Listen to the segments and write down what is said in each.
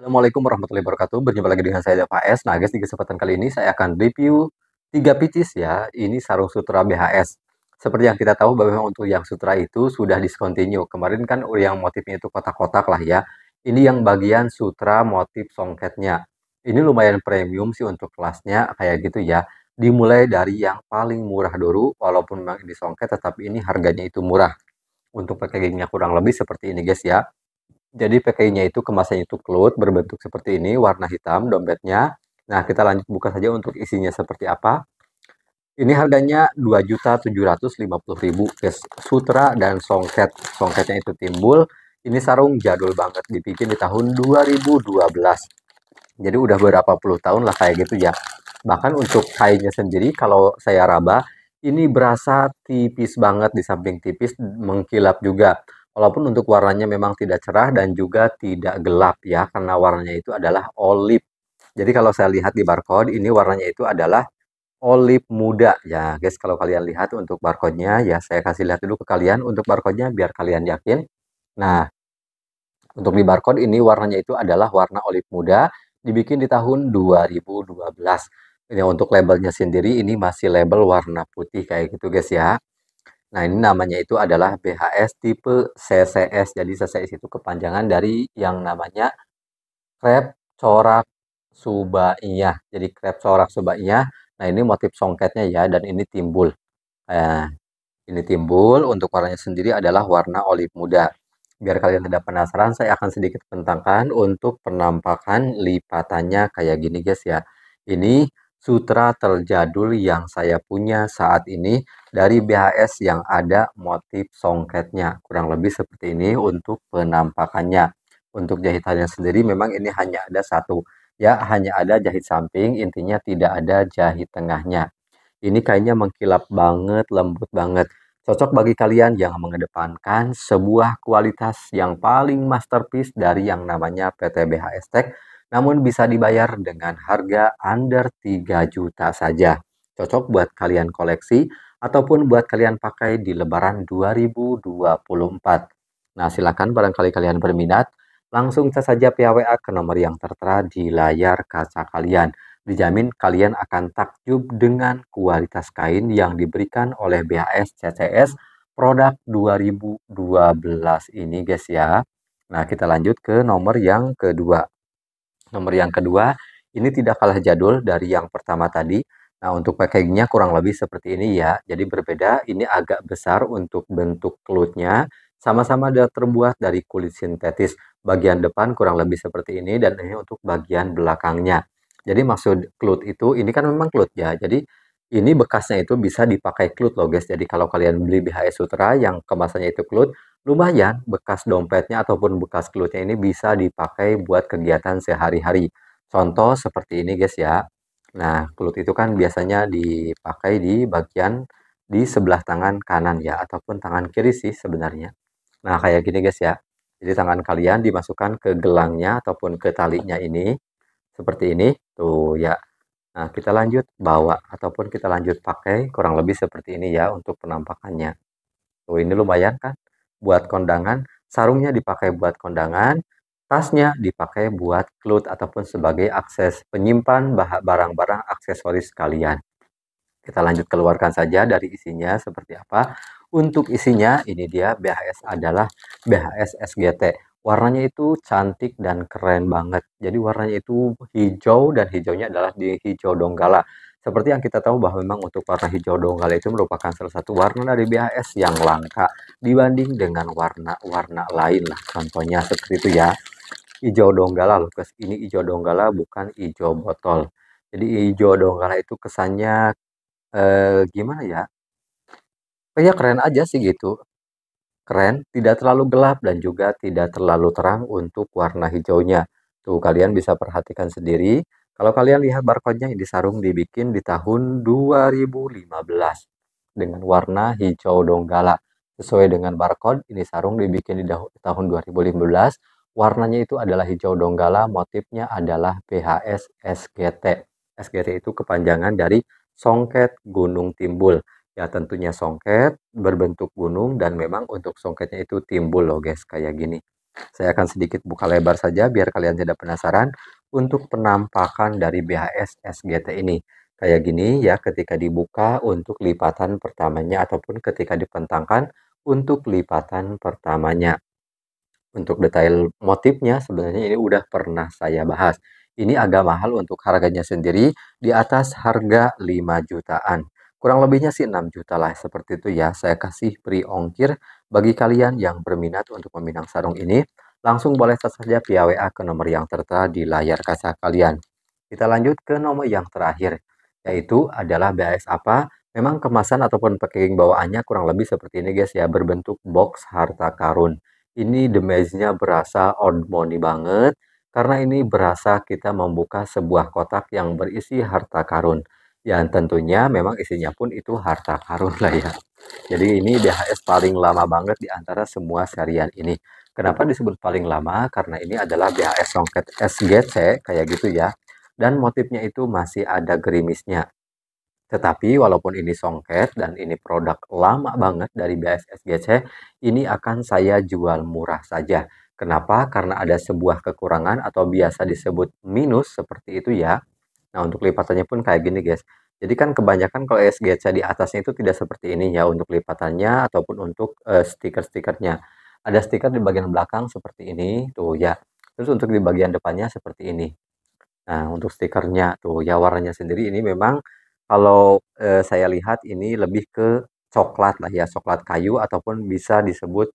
Assalamualaikum warahmatullahi wabarakatuh. Berjumpa lagi dengan saya Pak S. Nah, guys, di kesempatan kali ini saya akan review 3 pieces ya. Ini sarung sutra BHS. Seperti yang kita tahu bahwa untuk yang sutra itu sudah discontinue. Kemarin kan yang motifnya itu kotak-kotak lah ya. Ini yang bagian sutra motif songketnya. Ini lumayan premium sih untuk kelasnya kayak gitu ya. Dimulai dari yang paling murah dulu walaupun memang ini songket tetapi ini harganya itu murah. Untuk packagingnya kurang lebih seperti ini guys ya jadi PKI-nya itu kemasannya itu klut berbentuk seperti ini, warna hitam dompetnya. Nah, kita lanjut buka saja untuk isinya seperti apa. Ini harganya 2.750.000, guys. Sutra dan songket. Songketnya itu timbul. Ini sarung jadul banget dibikin di tahun 2012. Jadi udah berapa puluh tahun lah kayak gitu ya. Bahkan untuk kainnya sendiri kalau saya raba, ini berasa tipis banget di samping tipis mengkilap juga Walaupun untuk warnanya memang tidak cerah dan juga tidak gelap ya, karena warnanya itu adalah olive. Jadi kalau saya lihat di barcode, ini warnanya itu adalah olive muda ya guys kalau kalian lihat untuk barcode-nya ya saya kasih lihat dulu ke kalian untuk barcode-nya biar kalian yakin nah untuk di barcode ini warnanya itu adalah warna olive muda dibikin di tahun 2012 ini untuk labelnya sendiri ini masih label warna putih kayak gitu guys ya Nah, ini namanya itu adalah BHS tipe CCS. Jadi CCS itu kepanjangan dari yang namanya krep corak subaiyah. Jadi krep corak subaiyah. Nah, ini motif songketnya ya dan ini timbul. Eh, ini timbul untuk warnanya sendiri adalah warna olive muda. Biar kalian tidak penasaran, saya akan sedikit pentangkan untuk penampakan lipatannya kayak gini guys ya. Ini sutra terjadul yang saya punya saat ini dari BHS yang ada motif songketnya. Kurang lebih seperti ini untuk penampakannya. Untuk jahitannya sendiri memang ini hanya ada satu. Ya, hanya ada jahit samping, intinya tidak ada jahit tengahnya. Ini kayaknya mengkilap banget, lembut banget. Cocok bagi kalian yang mengedepankan sebuah kualitas yang paling masterpiece dari yang namanya PT BHS Tech namun bisa dibayar dengan harga under 3 juta saja. Cocok buat kalian koleksi ataupun buat kalian pakai di lebaran 2024. Nah, silakan barangkali kalian berminat, langsung saja via WA ke nomor yang tertera di layar kaca kalian. Dijamin kalian akan takjub dengan kualitas kain yang diberikan oleh BHS CCS produk 2012 ini guys ya. Nah, kita lanjut ke nomor yang kedua. Nomor yang kedua, ini tidak kalah jadul dari yang pertama tadi. Nah, untuk packagingnya kurang lebih seperti ini ya. Jadi berbeda, ini agak besar untuk bentuk clutnya. Sama-sama terbuat dari kulit sintetis. Bagian depan kurang lebih seperti ini dan ini untuk bagian belakangnya. Jadi maksud klut itu, ini kan memang klut ya. Jadi ini bekasnya itu bisa dipakai klut loh guys. Jadi kalau kalian beli BHS Sutra yang kemasannya itu klut. Lumayan, bekas dompetnya ataupun bekas kelutnya ini bisa dipakai buat kegiatan sehari-hari. Contoh seperti ini guys ya. Nah, kelut itu kan biasanya dipakai di bagian di sebelah tangan kanan ya, ataupun tangan kiri sih sebenarnya. Nah, kayak gini guys ya. Jadi tangan kalian dimasukkan ke gelangnya ataupun ke talinya ini. Seperti ini, tuh ya. Nah, kita lanjut bawa ataupun kita lanjut pakai kurang lebih seperti ini ya untuk penampakannya. Tuh, ini lumayan kan? buat kondangan, sarungnya dipakai buat kondangan, tasnya dipakai buat cloth ataupun sebagai akses penyimpan barang-barang aksesoris kalian. Kita lanjut keluarkan saja dari isinya seperti apa. Untuk isinya ini dia BHS adalah BHS SGT. Warnanya itu cantik dan keren banget. Jadi warnanya itu hijau dan hijaunya adalah di hijau donggala. Seperti yang kita tahu bahwa memang untuk warna hijau donggala itu merupakan salah satu warna dari BAS yang langka dibanding dengan warna-warna lain lah. Contohnya seperti itu ya. Hijau donggala loh, ini hijau donggala bukan hijau botol. Jadi hijau donggala itu kesannya eh, gimana ya? Kayak keren aja sih gitu. Keren, tidak terlalu gelap dan juga tidak terlalu terang untuk warna hijaunya. Tuh kalian bisa perhatikan sendiri kalau kalian lihat barcode-nya, ini sarung dibikin di tahun 2015 dengan warna hijau donggala. Sesuai dengan barcode, ini sarung dibikin di tahun 2015. Warnanya itu adalah hijau donggala, motifnya adalah PHS SGT. SGT itu kepanjangan dari Songket Gunung Timbul. Ya tentunya songket berbentuk gunung dan memang untuk songketnya itu timbul loh guys kayak gini. Saya akan sedikit buka lebar saja biar kalian tidak penasaran untuk penampakan dari BHS SGT ini. Kayak gini ya ketika dibuka untuk lipatan pertamanya ataupun ketika dipentangkan untuk lipatan pertamanya. Untuk detail motifnya sebenarnya ini udah pernah saya bahas. Ini agak mahal untuk harganya sendiri di atas harga 5 jutaan. Kurang lebihnya sih 6 juta lah seperti itu ya. Saya kasih pre ongkir bagi kalian yang berminat untuk meminang sarung ini. Langsung boleh saja via WA ke nomor yang tertera di layar kaca kalian. Kita lanjut ke nomor yang terakhir, yaitu adalah BAS apa? Memang kemasan ataupun packaging bawaannya kurang lebih seperti ini guys ya, berbentuk box harta karun. Ini damage-nya berasa on money banget, karena ini berasa kita membuka sebuah kotak yang berisi harta karun. Yang tentunya memang isinya pun itu harta karun lah ya. Jadi ini BHS paling lama banget di antara semua serian ini. Kenapa disebut paling lama? Karena ini adalah BHS songket SGC, kayak gitu ya. Dan motifnya itu masih ada gerimisnya. Tetapi walaupun ini songket dan ini produk lama banget dari BHS SGC, ini akan saya jual murah saja. Kenapa? Karena ada sebuah kekurangan atau biasa disebut minus seperti itu ya. Nah untuk lipatannya pun kayak gini guys. Jadi kan kebanyakan kalau SGC di atasnya itu tidak seperti ini ya untuk lipatannya ataupun untuk uh, stiker-stikernya ada stiker di bagian belakang seperti ini tuh ya terus untuk di bagian depannya seperti ini nah untuk stikernya tuh ya warnanya sendiri ini memang kalau eh, saya lihat ini lebih ke coklat lah ya coklat kayu ataupun bisa disebut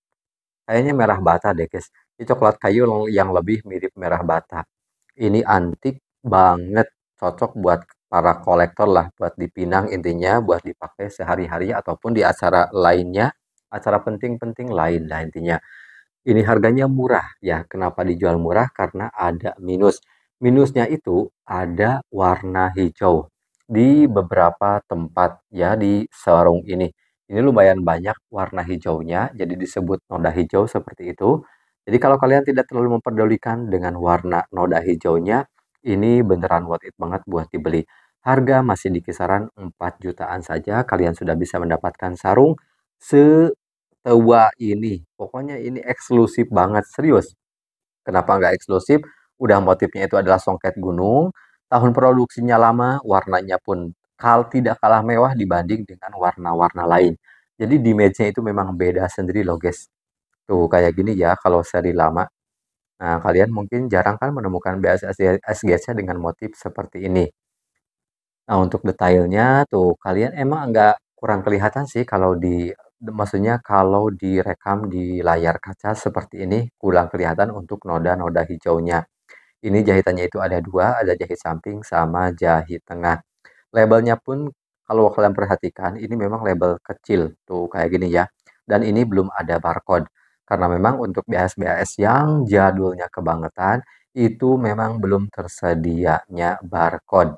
kayaknya merah bata deh guys ini coklat kayu yang lebih mirip merah bata ini antik banget cocok buat para kolektor lah buat dipinang intinya buat dipakai sehari-hari ataupun di acara lainnya acara penting-penting lain. Nah, intinya ini harganya murah ya. Kenapa dijual murah? Karena ada minus. Minusnya itu ada warna hijau di beberapa tempat ya di sarung ini. Ini lumayan banyak warna hijaunya, jadi disebut noda hijau seperti itu. Jadi kalau kalian tidak terlalu memperdulikan dengan warna noda hijaunya, ini beneran worth it banget buat dibeli. Harga masih di kisaran 4 jutaan saja, kalian sudah bisa mendapatkan sarung se tua ini pokoknya ini eksklusif banget serius kenapa nggak eksklusif udah motifnya itu adalah songket gunung tahun produksinya lama warnanya pun kal tidak kalah mewah dibanding dengan warna-warna lain jadi di nya itu memang beda sendiri loh guys tuh kayak gini ya kalau seri lama nah kalian mungkin jarang kan menemukan BSSGS-nya dengan motif seperti ini nah untuk detailnya tuh kalian emang nggak kurang kelihatan sih kalau di maksudnya kalau direkam di layar kaca seperti ini kurang kelihatan untuk noda-noda hijaunya. Ini jahitannya itu ada dua, ada jahit samping sama jahit tengah. Labelnya pun kalau kalian perhatikan ini memang label kecil tuh kayak gini ya. Dan ini belum ada barcode karena memang untuk BAS-BAS yang jadulnya kebangetan itu memang belum tersedianya barcode.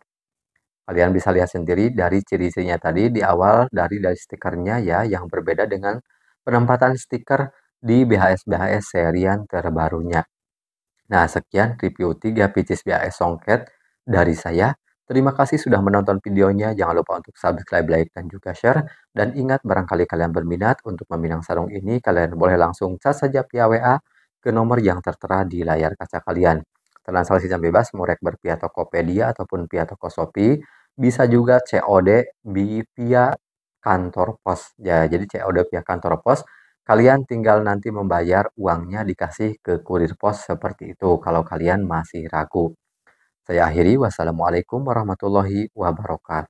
Kalian bisa lihat sendiri dari ciri-cirinya tadi di awal dari dari stikernya ya yang berbeda dengan penempatan stiker di BHS-BHS serian terbarunya. Nah, sekian review 3 pieces BHS Songket dari saya. Terima kasih sudah menonton videonya. Jangan lupa untuk subscribe, like, dan juga share. Dan ingat, barangkali kalian berminat untuk meminang sarung ini, kalian boleh langsung cat saja via WA ke nomor yang tertera di layar kaca kalian. Transaksi jam bebas, murek berpihak Tokopedia ataupun pihak Toko Shopee bisa juga COD via kantor pos. Ya, jadi COD via kantor pos, kalian tinggal nanti membayar uangnya dikasih ke kurir pos seperti itu kalau kalian masih ragu. Saya akhiri, wassalamualaikum warahmatullahi wabarakatuh.